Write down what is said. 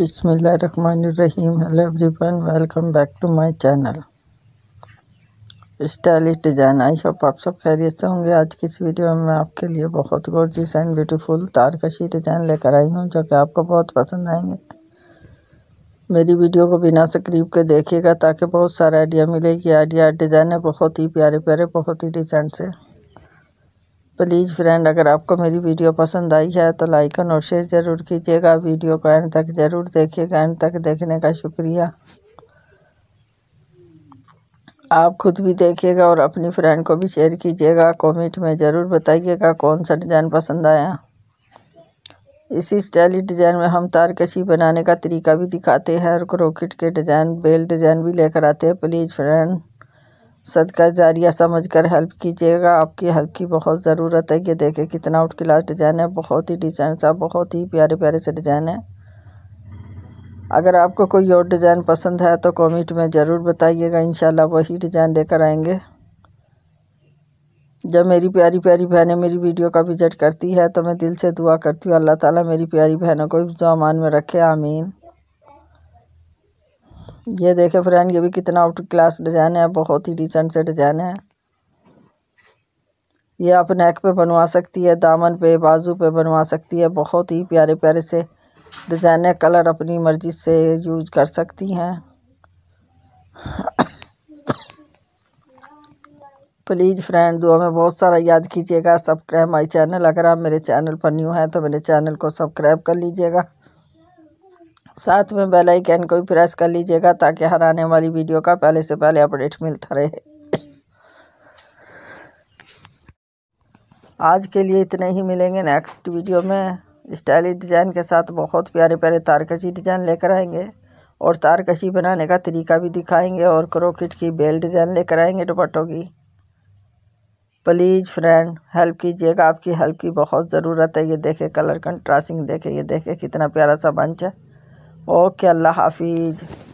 बिसमीम hello everyone welcome back to my channel stylish design I hope आप सब खैरियत से होंगे आज की इस वीडियो में मैं आपके लिए बहुत गोर्जियस एंड ब्यूटीफुल तारकशी डिज़ाइन लेकर आई हूँ जो कि आपको बहुत पसंद आएंगे मेरी वीडियो को बिना स्क्रीप के देखिएगा ताकि बहुत सारा आइडिया मिलेगी आइडिया डिज़ाइन है बहुत ही प्यारे प्यारे बहुत ही डिसेंट से प्लीज़ फ्रेंड अगर आपको मेरी वीडियो पसंद आई है तो लाइक और शेयर ज़रूर कीजिएगा वीडियो को एंड तक ज़रूर देखिएगा एंड तक देखने का शुक्रिया आप खुद भी देखिएगा और अपनी फ्रेंड को भी शेयर कीजिएगा कमेंट में ज़रूर बताइएगा कौन सा डिज़ाइन पसंद आया इसी स्टाइलिश डिज़ाइन में हम तारकशी बनाने का तरीका भी दिखाते हैं और क्रोकेट के डिज़ाइन बेल डिज़ाइन भी लेकर आते हैं प्लीज़ फ्रेंड सदका जारिया समझ कर हेल्प कीजिएगा आपकी हेल्प की बहुत ज़रूरत है ये देखें कितना आउट क्लास डिज़ाइन है बहुत ही डिज़ाइन साहब बहुत ही प्यारे प्यारे से डिज़ाइन है अगर आपको कोई और डिज़ाइन पसंद है तो कमेंट में ज़रूर बताइएगा इन वही डिज़ाइन लेकर आएंगे जब मेरी प्यारी प्यारी बहनें मेरी वीडियो का विजिट करती है तो मैं दिल से दुआ करती हूँ अल्लाह ताला मेरी प्यारी बहनों को जो अमान में रखे आमीन ये देखे फ्रेंड ये भी कितना आउट क्लास डिजाइन है बहुत ही डिसेंट से डिजाइन है ये आप नेक पे बनवा सकती है दामन पे बाजू पे बनवा सकती है बहुत ही प्यारे प्यारे से डिजाइन है कलर अपनी मर्जी से यूज कर सकती हैं प्लीज़ फ्रेंड दुआ में बहुत सारा याद कीजिएगा सब्सक्राइब माई चैनल अगर आप मेरे चैनल पर न्यू हैं तो मेरे चैनल को सब्सक्राइब कर लीजिएगा साथ में बेल आइकन को भी प्रेस कर लीजिएगा ताकि हर आने वाली वीडियो का पहले से पहले अपडेट मिलता रहे आज के लिए इतने ही मिलेंगे नेक्स्ट वीडियो में स्टाइलिश डिज़ाइन के साथ बहुत प्यारे प्यारे तारकशी डिज़ाइन लेकर आएंगे और तारकशी बनाने का तरीका भी दिखाएंगे और क्रोकिट की बेल डिज़ाइन लेकर आएंगे दुपट्टों की प्लीज़ फ्रेंड हेल्प कीजिएगा आपकी हेल्प की बहुत ज़रूरत है ये देखे कलर कंट्रास्टिंग देखे ये देखे कितना प्यारा सा बंच है ओके अल्लाह हाफिज़